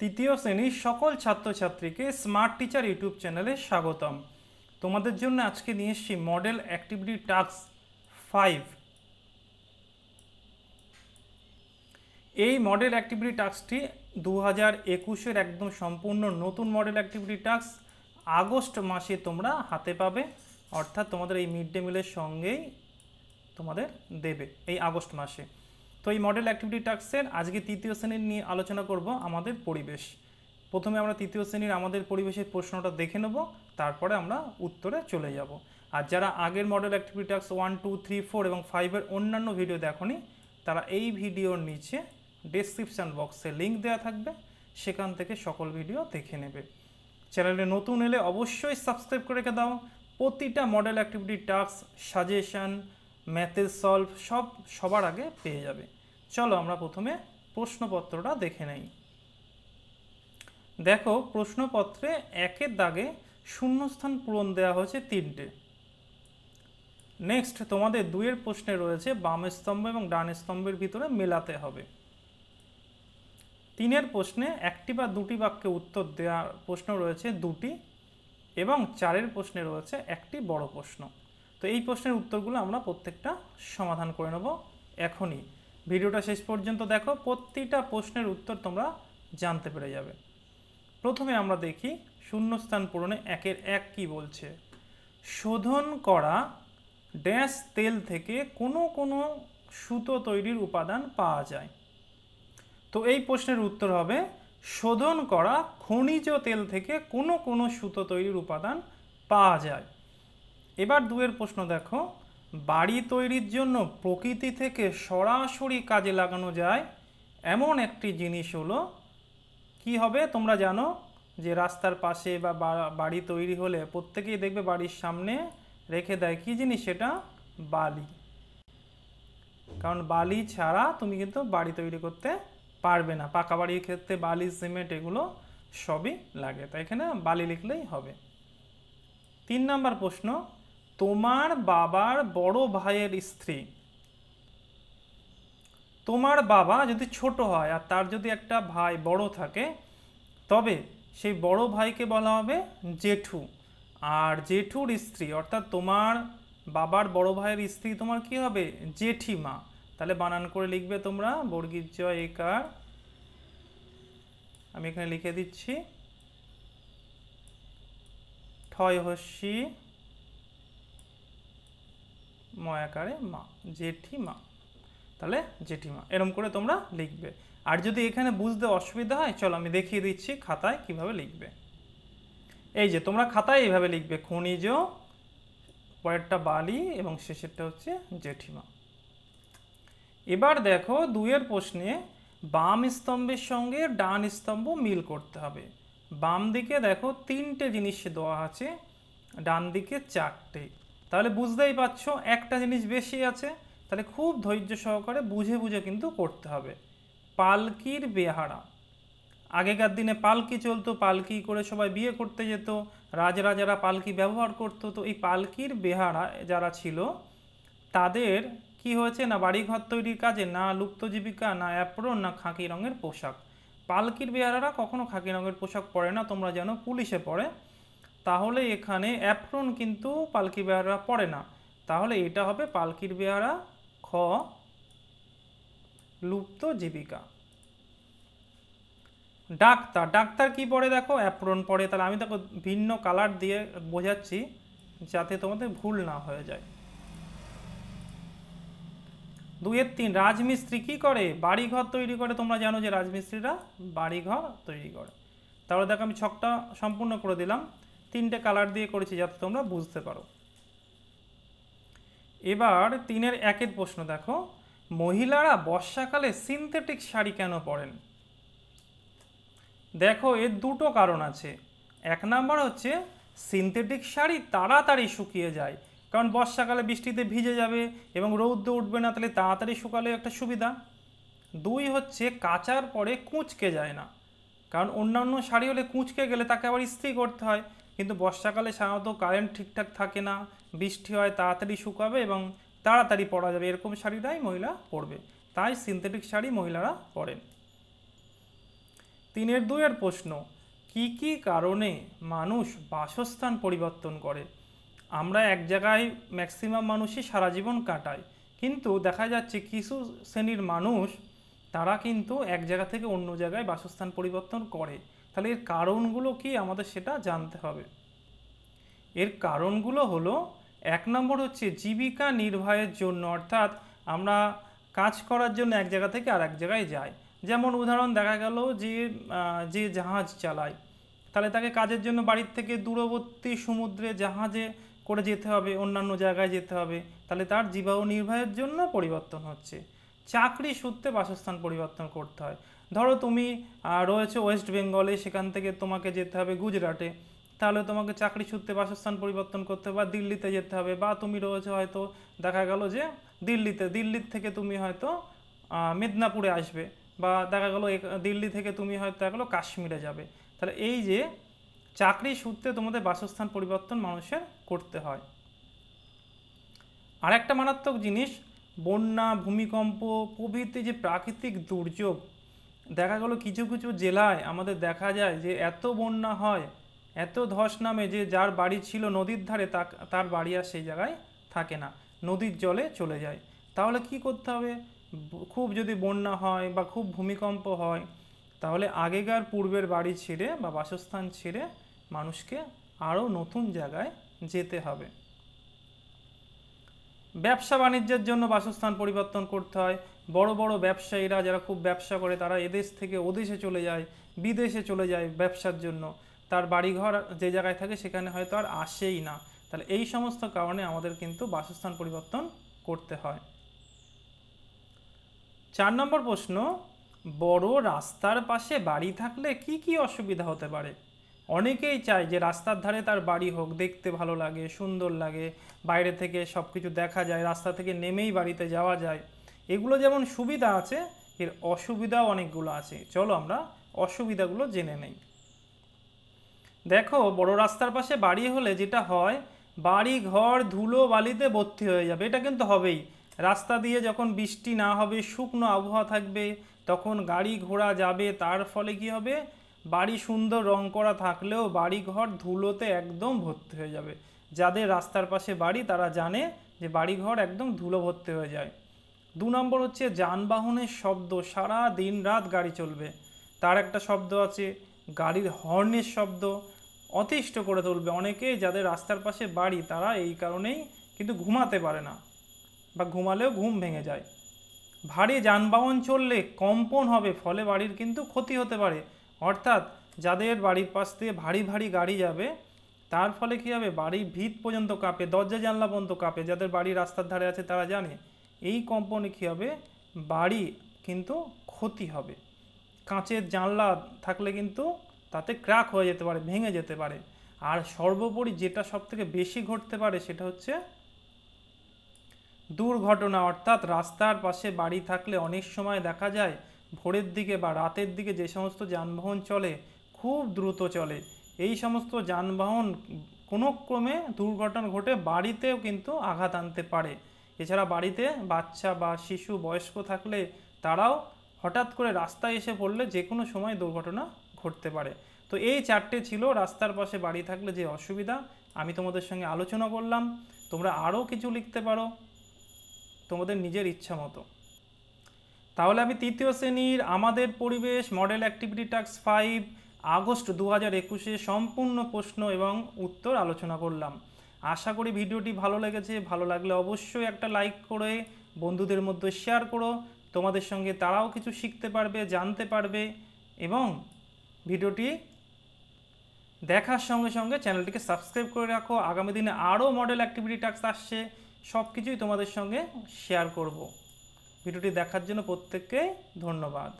তৃতীয় শ্রেণীর সকল ছাত্রছাত্রীকে স্মার্ট টিচার ইউটিউব চ্যানেলে স্বাগতম তোমাদের জন্য আজকে নিয়ে এসছি মডেল অ্যাক্টিভিটি টাস্ক ফাইভ এই মডেল অ্যাক্টিভিটি টাস্কটি দু হাজার একুশের একদম সম্পূর্ণ নতুন মডেল অ্যাক্টিভিটি টাস্ক আগস্ট মাসে তোমরা হাতে পাবে অর্থাৎ তোমাদের এই মিড ডে মিলের সঙ্গেই তোমাদের দেবে এই আগস্ট মাসে তো এই মডেল অ্যাক্টিভিটি টাস্কের আজকে তৃতীয় শ্রেণীর নিয়ে আলোচনা করব আমাদের পরিবেশ প্রথমে আমরা তৃতীয় শ্রেণীর আমাদের পরিবেশের প্রশ্নটা দেখে নেব তারপরে আমরা উত্তরে চলে যাব আর যারা আগের model activity task one two three four এবং ফাইভের অন্যান্য ভিডিও দেখনি তারা এই ভিডিওর নিচে ডেসক্রিপশান বক্সে লিঙ্ক দেওয়া থাকবে সেখান থেকে সকল ভিডিও দেখে নেবে চ্যানেলে নতুন এলে অবশ্যই সাবস্ক্রাইব করে রেখে দাও প্রতিটা মডেল অ্যাক্টিভিটি টাস্ক সাজেশান ম্যাথের সলভ সব সবার আগে পেয়ে যাবে চলো আমরা প্রথমে প্রশ্নপত্রটা দেখে নেই দেখো প্রশ্নপত্রে একের দাগে শূন্যস্থান পূরণ দেওয়া হয়েছে তিনটে নেক্সট তোমাদের দুয়ের প্রশ্নে রয়েছে বাম স্তম্ভ এবং ডান স্তম্ভের ভিতরে মেলাতে হবে তিনের প্রশ্নে একটি বা দুটি বাক্যে উত্তর দেওয়ার প্রশ্ন রয়েছে দুটি এবং চারের প্রশ্নে রয়েছে একটি বড় প্রশ্ন তো এই প্রশ্নের উত্তরগুলো আমরা প্রত্যেকটা সমাধান করে নেব এখনই ভিডিওটা শেষ পর্যন্ত দেখো প্রতিটা প্রশ্নের উত্তর তোমরা জানতে পেরে যাবে প্রথমে আমরা দেখি শূন্যস্থান পূরণে একের এক কি বলছে শোধন করা ড্যাশ তেল থেকে কোনো কোনো সুতো তৈরির উপাদান পাওয়া যায় তো এই প্রশ্নের উত্তর হবে শোধন করা খনিজ তেল থেকে কোনো কোনো সুতো তৈরির উপাদান পাওয়া যায় এবার দুয়ের প্রশ্ন দেখো বাড়ি তৈরির জন্য প্রকৃতি থেকে সরাসরি কাজে লাগানো যায় এমন একটি জিনিস হলো কি হবে তোমরা জানো যে রাস্তার পাশে বা বাড়ি তৈরি হলে প্রত্যেকেই দেখবে বাড়ির সামনে রেখে দেয় কী জিনিস সেটা বালি কারণ বালি ছাড়া তুমি কিন্তু বাড়ি তৈরি করতে পারবে না পাকা বাড়ির ক্ষেত্রে বালি সিমেন্ট এগুলো সবই লাগে তাই এখানে বালি লিখলেই হবে তিন নাম্বার প্রশ্ন তোমার বাবার বড় ভাইয়ের স্ত্রী তোমার বাবা যদি ছোট হয় আর তার যদি একটা ভাই বড় থাকে তবে সেই বড় ভাইকে বলা হবে জেঠু আর জেঠুর স্ত্রী অর্থাৎ তোমার বাবার বড় ভাইয়ের স্ত্রী তোমার কি হবে জেঠিমা তাহলে বানান করে লিখবে তোমরা বর্গীর জয় একার আমি এখানে লিখে দিচ্ছি ঠয় হস্যি ময়াকারে মা জেঠিমা তাহলে জেঠিমা এরম করে তোমরা লিখবে আর যদি এখানে বুঝতে অসুবিধা হয় চলো আমি দেখিয়ে দিচ্ছি খাতায় কিভাবে লিখবে এই যে তোমরা খাতায় এইভাবে লিখবে খনিজ পরেরটা বালি এবং শেষেরটা হচ্ছে জেঠিমা এবার দেখো দুইয়ের প্রশ্নে বাম স্তম্ভের সঙ্গে ডান স্তম্ভ মিল করতে হবে বাম দিকে দেখো তিনটে জিনিস দেওয়া আছে ডান দিকে চারটে তাহলে বুঝতেই পারছো একটা জিনিস বেশি আছে তাহলে খুব ধৈর্য সহকারে বুঝে বুঝে কিন্তু করতে হবে পালকির বেহারা আগেকার দিনে পালকি চলতো পালকি করে সবাই বিয়ে করতে যেত রাজরাজারা পালকি ব্যবহার করত তো এই পালকির বেহারা যারা ছিল তাদের কি হয়েছে না বাড়িঘর তৈরির কাজে না লুপ্ত জীবিকা না অ্যাপ্রন না খাঁকি রঙের পোশাক পালকির বেহারারা কখনো খাঁকি রঙের পোশাক পরে না তোমরা যেন পুলিশে পড়ে তাহলে এখানে অ্যাপ্রন কিন্তু পালকি বেহারা পড়ে না তাহলে এটা হবে পালকির বেহারা খ লুপ্ত জীবিকা ডাক্তার ডাক্তার কি পড়ে দেখো অ্যাপ্রন পড়ে তাহলে আমি দেখো ভিন্ন কালার দিয়ে বোঝাচ্ছি যাতে তোমাদের ভুল না হয়ে যায় দুয়ের তিন রাজমিস্ত্রি কি করে বাড়িঘর তৈরি করে তোমরা জানো যে রাজমিস্ত্রিরা বাড়িঘর তৈরি করে তাহলে দেখো আমি ছকটা সম্পূর্ণ করে দিলাম তিনটে কালার দিয়ে করেছি যাতে তোমরা বুঝতে পারো এবার তিনের একের প্রশ্ন দেখো মহিলারা বর্ষাকালে সিনথেটিক শাড়ি কেন পরেন দেখো এর দুটো কারণ আছে এক নাম্বার হচ্ছে সিনথেটিক শাড়ি তাড়াতাড়ি শুকিয়ে যায় কারণ বর্ষাকালে বৃষ্টিতে ভিজে যাবে এবং রৌদ্র উঠবে না তাহলে তাড়াতাড়ি শুকালে একটা সুবিধা দুই হচ্ছে কাচার পরে কুঁচকে যায় না কারণ অন্যান্য শাড়ি হলে কুঁচকে গেলে তাকে আবার ইস্ত্রি করতে হয় কিন্তু বর্ষাকালে সাধারণত কারেন্ট ঠিকঠাক থাকে না বৃষ্টি হয় তাড়াতাড়ি শুকাবে এবং তাড়াতাড়ি পরা যাবে এরকম শাড়িটাই মহিলা পরবে তাই সিনথেটিক শাড়ি মহিলারা পরেন তিনের দুইয়ের প্রশ্ন কি কি কারণে মানুষ বাসস্থান পরিবর্তন করে আমরা এক জায়গায় ম্যাক্সিমাম মানুষই সারা জীবন কাটাই কিন্তু দেখা যাচ্ছে কিছু শ্রেণীর মানুষ তারা কিন্তু এক জায়গা থেকে অন্য জায়গায় বাসস্থান পরিবর্তন করে তাহলে এর কারণগুলো কি আমাদের সেটা জানতে হবে এর কারণগুলো হলো এক নম্বর হচ্ছে জীবিকা নির্বাহের জন্য অর্থাৎ আমরা কাজ করার জন্য এক জায়গা থেকে আর এক জায়গায় যাই যেমন উদাহরণ দেখা গেল যে যে জাহাজ চালায় তাহলে তাকে কাজের জন্য বাড়ির থেকে দূরবর্তী সমুদ্রে জাহাজে করে যেতে হবে অন্যান্য জায়গায় যেতে হবে তাহলে তার জীবাণু নির্বাহের জন্য পরিবর্তন হচ্ছে চাকরি সূত্রে বাসস্থান পরিবর্তন করতে হয় ধরো তুমি রয়েছে ওয়েস্ট বেঙ্গলে সেখান থেকে তোমাকে যেতে হবে গুজরাটে তাহলে তোমাকে চাকরি সূত্রে বাসস্থান পরিবর্তন করতে হবে বা দিল্লিতে যেতে হবে বা তুমি রয়েছে হয়তো দেখা গেল যে দিল্লিতে দিল্লির থেকে তুমি হয়তো মেদিনীপুরে আসবে বা দেখা গেলো দিল্লি থেকে তুমি হয়তো দেখা গেলো কাশ্মীরে যাবে তাহলে এই যে চাকরি সূত্রে তোমাদের বাসস্থান পরিবর্তন মানুষের করতে হয় আরেকটা মারাত্মক জিনিস বন্যা ভূমিকম্প প্রভৃতি যে প্রাকৃতিক দুর্যোগ দেখা গেল কিছু কিছু জেলায় আমাদের দেখা যায় যে এত বন্যা হয় এত ধস নামে যে যার বাড়ি ছিল নদীর ধারে তার বাড়ি আর সেই জায়গায় থাকে না নদীর জলে চলে যায় তাহলে কি করতে হবে খুব যদি বন্যা হয় বা খুব ভূমিকম্প হয় তাহলে আগেকার পূর্বের বাড়ি ছেড়ে বা বাসস্থান ছেড়ে মানুষকে আরও নতুন জায়গায় যেতে হবে ব্যবসা বাণিজ্যের জন্য বাসস্থান পরিবর্তন করতে হয় বড় বড় ব্যবসায়ীরা যারা খুব ব্যবসা করে তারা এদেশ থেকে ওদেশে চলে যায় বিদেশে চলে যায় ব্যবসার জন্য তার বাড়িঘর যে জায়গায় থাকে সেখানে হয়তো আর আসেই না তাহলে এই সমস্ত কারণে আমাদের কিন্তু বাসস্থান পরিবর্তন করতে হয় চার নম্বর প্রশ্ন বড় রাস্তার পাশে বাড়ি থাকলে কি কি অসুবিধা হতে পারে অনেকেই চায় যে রাস্তার ধারে তার বাড়ি হোক দেখতে ভালো লাগে সুন্দর লাগে বাইরে থেকে সব কিছু দেখা যায় রাস্তা থেকে নেমেই বাড়িতে যাওয়া যায় এগুলো যেমন সুবিধা আছে এর অসুবিধাও অনেকগুলো আছে চলো আমরা অসুবিধাগুলো জেনে নেই দেখো বড় রাস্তার পাশে বাড়ি হলে যেটা হয় বাড়ি ঘর ধুলো বালিতে ভর্তি হয়ে যাবে এটা কিন্তু হবেই রাস্তা দিয়ে যখন বৃষ্টি না হবে শুকনো আবহাওয়া থাকবে তখন গাড়ি ঘোড়া যাবে তার ফলে কি হবে বাড়ি সুন্দর রং করা থাকলেও বাড়িঘর ধুলোতে একদম ভর্তি হয়ে যাবে যাদের রাস্তার পাশে বাড়ি তারা জানে যে বাড়িঘর একদম ধুলো ভর্তি হয়ে যায় দু নম্বর হচ্ছে যানবাহনের শব্দ সারা দিন রাত গাড়ি চলবে তার একটা শব্দ আছে গাড়ির হর্নের শব্দ অতিষ্ঠ করে তুলবে অনেকে যাদের রাস্তার পাশে বাড়ি তারা এই কারণেই কিন্তু ঘুমাতে পারে না বা ঘুমালেও ঘুম ভেঙে যায় ভারী যানবাহন চললে কম্পন হবে ফলে বাড়ির কিন্তু ক্ষতি হতে পারে অর্থাৎ যাদের বাড়ির পাশ দিয়ে ভারী ভারী গাড়ি যাবে তার ফলে কী হবে বাড়ির ভিত পর্যন্ত কাঁপে দরজা জানলা পর্যন্ত কাঁপে যাদের বাড়ি রাস্তার ধারে আছে তারা জানে এই কম্পনে কী হবে বাড়ি কিন্তু ক্ষতি হবে কাঁচের জানলা থাকলে কিন্তু তাতে ক্র্যাক হয়ে যেতে পারে ভেঙে যেতে পারে আর সর্বোপরি যেটা সবথেকে বেশি ঘটতে পারে সেটা হচ্ছে দুর্ঘটনা অর্থাৎ রাস্তার পাশে বাড়ি থাকলে অনেক সময় দেখা যায় ভোরের দিকে বা রাতের দিকে যে সমস্ত যানবাহন চলে খুব দ্রুত চলে এই সমস্ত যানবাহন কোনো ক্রমে দুর্ঘটনা ঘটে বাড়িতেও কিন্তু আঘাত আনতে পারে এছাড়া বাড়িতে বাচ্চা বা শিশু বয়স্ক থাকলে তারাও হঠাৎ করে রাস্তায় এসে পড়লে যে কোনো সময় দুর্ঘটনা ঘটতে পারে তো এই চারটে ছিল রাস্তার পাশে বাড়ি থাকলে যে অসুবিধা আমি তোমাদের সঙ্গে আলোচনা করলাম তোমরা আরও কিছু লিখতে পারো তোমাদের নিজের ইচ্ছা মতো তাহলে আমি তৃতীয় শ্রেণীর আমাদের পরিবেশ model activity task five August দু হাজার একুশে সম্পূর্ণ প্রশ্ন এবং উত্তর আলোচনা করলাম আশা করি ভিডিওটি ভালো লেগেছে ভালো লাগলে অবশ্যই একটা লাইক করে বন্ধুদের মধ্যে শেয়ার করো তোমাদের সঙ্গে তারাও কিছু শিখতে পারবে জানতে পারবে এবং ভিডিওটি দেখার সঙ্গে সঙ্গে চ্যানেলটিকে সাবস্ক্রাইব করে রাখো আগামী দিনে আরও মডেল অ্যাক্টিভিটি টাস্ক আসছে সব কিছুই তোমাদের সঙ্গে শেয়ার করবো ভিডিওটি দেখার জন্য প্রত্যেককে ধন্যবাদ